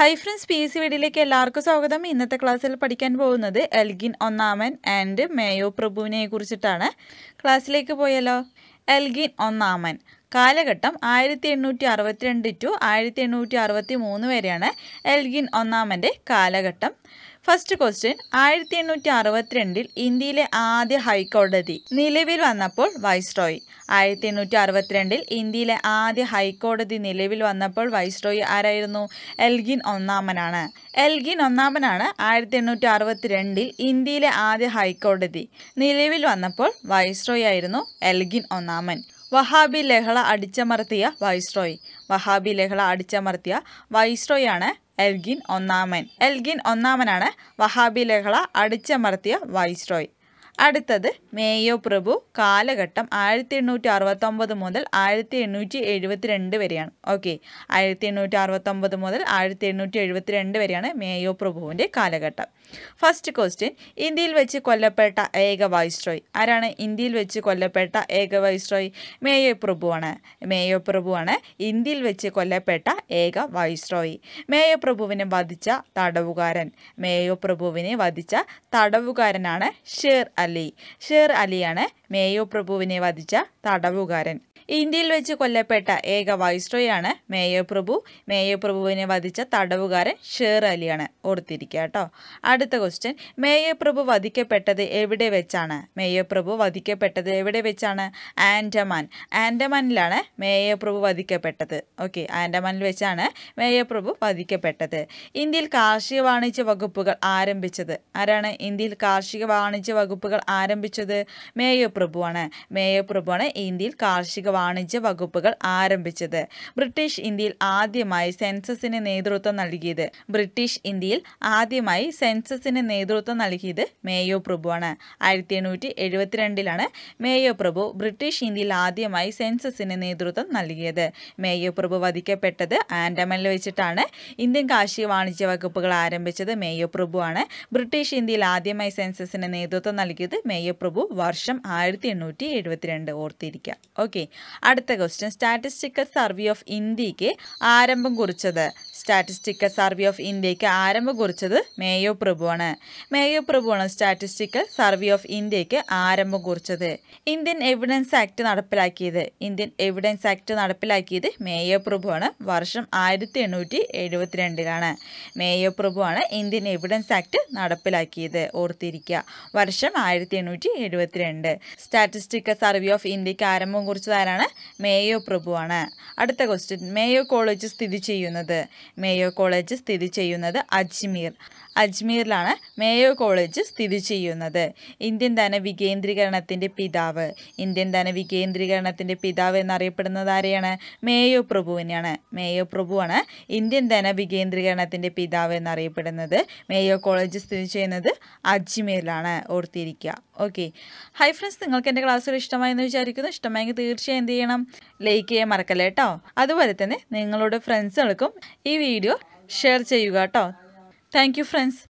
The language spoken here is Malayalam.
high friends P S C വീഡിയോയിലേക്ക് എല്ലാവർക്കും സ്വാഗതം ഇന്നത്തെ ക്ലാസ്സിൽ പഠിക്കാൻ പോകുന്നത് എൽഗിൻ ഒന്നാമൻ ആൻഡ് മേയോ പ്രഭുവിനെ കുറിച്ചിട്ടാണ് ക്ലാസ്സിലേക്ക് പോയാലോ എൽഗിൻ ഒന്നാമൻ കാലഘട്ടം ആയിരത്തി എണ്ണൂറ്റി അറുപത്തിരണ്ട് ടു ആയിരത്തി എണ്ണൂറ്റി അറുപത്തി മൂന്ന് വരെയാണ് എൽഗിൻ ഒന്നാമൻ്റെ കാലഘട്ടം ഫസ്റ്റ് ക്വസ്റ്റ്യൻ ആയിരത്തി എണ്ണൂറ്റി അറുപത്തിരണ്ടിൽ ഇന്ത്യയിലെ ആദ്യ ഹൈക്കോടതി നിലവിൽ വന്നപ്പോൾ വൈസ്രോയി ആയിരത്തി എണ്ണൂറ്റി അറുപത്തിരണ്ടിൽ ഇന്ത്യയിലെ ആദ്യ ഹൈക്കോടതി നിലവിൽ വന്നപ്പോൾ വൈസ്രോയി ആരായിരുന്നു എൽഗിൻ ഒന്നാമനാണ് എൽഗിൻ ഒന്നാമനാണ് ആയിരത്തി എണ്ണൂറ്റി അറുപത്തിരണ്ടിൽ ഇന്ത്യയിലെ ആദ്യ ഹൈക്കോടതി നിലവിൽ വന്നപ്പോൾ വൈസ്രോയി ആയിരുന്നു എൽഗിൻ ഒന്നാമൻ വഹാബി ലഹള അടിച്ചമർത്തിയ വൈസ്രോയ് വഹാബി ലഹള അടിച്ചമർത്തിയ ആണ് എൽഗിൻ ഒന്നാമൻ എൽഗിൻ ഒന്നാമനാണ് വഹാബി ലഹള അടിച്ചമർത്തിയ വൈസ്രോയ് അടുത്തത് മേയോ പ്രഭു കാലഘട്ടം ആയിരത്തി എണ്ണൂറ്റി അറുപത്തൊമ്പത് മുതൽ ആയിരത്തി എണ്ണൂറ്റി എഴുപത്തി രണ്ട് വരെയാണ് ഓക്കെ ആയിരത്തി എണ്ണൂറ്റി അറുപത്തൊമ്പത് മുതൽ ആയിരത്തി എണ്ണൂറ്റി എഴുപത്തി രണ്ട് വരെയാണ് മേയോ പ്രഭുവിൻ്റെ കാലഘട്ടം ഫസ്റ്റ് ക്വസ്റ്റ്യൻ ഇന്ത്യയിൽ വെച്ച് കൊല്ലപ്പെട്ട ഏക വൈസ്രോയ് ആരാണ് ഇന്ത്യയിൽ വെച്ച് കൊല്ലപ്പെട്ട ഏക വൈസ്രോയ് മേയോ പ്രഭുവാണ് മേയോ പ്രഭുവാണ് ഇന്ത്യയിൽ വെച്ച് കൊല്ലപ്പെട്ട ഏക വൈസ്രോയ് മേയോ പ്രഭുവിനെ വധിച്ച തടവുകാരൻ മേയോ പ്രഭുവിനെ വധിച്ച തടവുകാരനാണ് ഷേർ അലി ഷേർ അലിയാണ് മേയോ പ്രഭുവിനെ വധിച്ച തടവുകാരൻ ഇന്ത്യയിൽ വെച്ച് കൊല്ലപ്പെട്ട ഏക വൈസ്രോയാണ് മേയർ പ്രഭു മേയർ പ്രഭുവിനെ വധിച്ച തടവുകാരൻ ഷേർ അലിയാണ് ഓർത്തിരിക്കുക കേട്ടോ അടുത്ത ക്വസ്റ്റ്യൻ മേയർ പ്രഭു വധിക്കപ്പെട്ടത് എവിടെ വെച്ചാണ് മേയർ പ്രഭു വധിക്കപ്പെട്ടത് എവിടെ വെച്ചാണ് ആൻഡമാൻ ആൻഡമാനിലാണ് മേയർ പ്രഭു വധിക്കപ്പെട്ടത് ഓക്കെ ആൻഡമാനിൽ വെച്ചാണ് മേയർ പ്രഭു വധിക്കപ്പെട്ടത് ഇന്ത്യയിൽ കാർഷിക വാണിജ്യ വകുപ്പുകൾ ആരംഭിച്ചത് ആരാണ് ഇന്ത്യയിൽ കാർഷിക വാണിജ്യ വകുപ്പുകൾ ആരംഭിച്ചത് മേയർ പ്രഭുവാണ് മേയർ പ്രഭുവാണ് ഇന്ത്യയിൽ കാർഷിക വാണിജ്യ വകുപ്പുകൾ ആരംഭിച്ചത് ബ്രിട്ടീഷ് ഇന്ത്യയിൽ ആദ്യമായി സെൻസസിന് നേതൃത്വം നൽകിയത് ബ്രിട്ടീഷ് ഇന്ത്യയിൽ ആദ്യമായി സെൻസസിന് നേതൃത്വം നൽകിയത് മേയോ പ്രഭുവാണ് ആയിരത്തി എണ്ണൂറ്റി എഴുപത്തിരണ്ടിലാണ് മേയോ പ്രഭു ബ്രിട്ടീഷ് ഇന്ത്യയിൽ ആദ്യമായി സെൻസസിന് നേതൃത്വം നൽകിയത് മേയോ പ്രഭു വധിക്കപ്പെട്ടത് ആൻഡമനിൽ വെച്ചിട്ടാണ് ഇന്ത്യൻ കാർഷിക വാണിജ്യ വകുപ്പുകൾ ആരംഭിച്ചത് മേയോ പ്രഭുവാണ് ബ്രിട്ടീഷ് ഇന്ത്യയിൽ ആദ്യമായി സെൻസസിന് നേതൃത്വം നൽകിയത് മേയോ പ്രഭു വർഷം ആയിരത്തി എണ്ണൂറ്റി എഴുപത്തിരണ്ട് ഓർത്തിരിക്കുക ഓക്കെ അടുത്ത ക്വസ്റ്റ്യൻ സ്റ്റാറ്റിസ്റ്റിക്കൽ സർവേ ഓഫ് ഇന്ത്യക്ക് ആരംഭം കുറിച്ചത് സ്റ്റാറ്റിസ്റ്റിക്കൽ സർവേ ഓഫ് ഇന്ത്യക്ക് ആരംഭം കുറിച്ചത് മേയോ പ്രഭുവാണ് മേയോ പ്രഭുവാണ് സ്റ്റാറ്റിസ്റ്റിക്കൽ സർവേ ഓഫ് ഇന്ത്യക്ക് ആരംഭം കുറിച്ചത് ഇന്ത്യൻ എവിഡൻസ് ആക്ട് നടപ്പിലാക്കിയത് ഇന്ത്യൻ എവിഡൻസ് ആക്ട് നടപ്പിലാക്കിയത് മേയോ പ്രഭുവാണ് വർഷം ആയിരത്തി എണ്ണൂറ്റി എഴുപത്തിരണ്ടിലാണ് മേയോ പ്രഭുവാണ് ഇന്ത്യൻ എവിഡൻസ് ആക്ട് നടപ്പിലാക്കിയത് ഓർത്തിരിക്കുക വർഷം ആയിരത്തി എണ്ണൂറ്റി എഴുപത്തിരണ്ട് സ്റ്റാറ്റിസ്റ്റിക്കൽ സർവേ ഓഫ് ഇന്ത്യക്ക് ആരംഭം കുറിച്ചത് ആരാണ് മേയോ പ്രഭുവാണ് അടുത്ത ക്വസ്റ്റ്യൻ മേയോ കോളേജ് സ്ഥിതി ചെയ്യുന്നത് മേയോ കോളേജ് സ്ഥിതി ചെയ്യുന്നത് അജ്മീർ അജ്മീറിലാണ് മേയോ കോളേജ് സ്ഥിതി ചെയ്യുന്നത് ഇന്ത്യൻ ധന വികേന്ദ്രീകരണത്തിൻ്റെ പിതാവ് ഇന്ത്യൻ ധന വികേന്ദ്രീകരണത്തിൻ്റെ പിതാവ് എന്നറിയപ്പെടുന്നത് ആരെയാണ് മേയോ പ്രഭുവിനെയാണ് മേയോ പ്രഭുവാണ് ഇന്ത്യൻ ധന വികേന്ദ്രീകരണത്തിൻ്റെ പിതാവ് എന്നറിയപ്പെടുന്നത് മേയോ കോളേജ് സ്ഥിതി ചെയ്യുന്നത് അജ്മീറിലാണ് ഓർത്തിരിക്കുക ഓക്കെ ഹൈ ഫ്രണ്ട്സ് നിങ്ങൾക്ക് എൻ്റെ ക്ലാസ്സുകൾ ഇഷ്ടമായെന്ന് വിചാരിക്കുന്നു ഇഷ്ടമായെങ്കിൽ തീർച്ചയായും എന്ത് ചെയ്യണം ലൈക്ക് ചെയ്യാൻ മറക്കല്ലേ കേട്ടോ അതുപോലെ തന്നെ നിങ്ങളുടെ ഫ്രണ്ട്സുകൾക്കും ഈ വീഡിയോ ഷെയർ ചെയ്യുക കേട്ടോ താങ്ക് ഫ്രണ്ട്സ്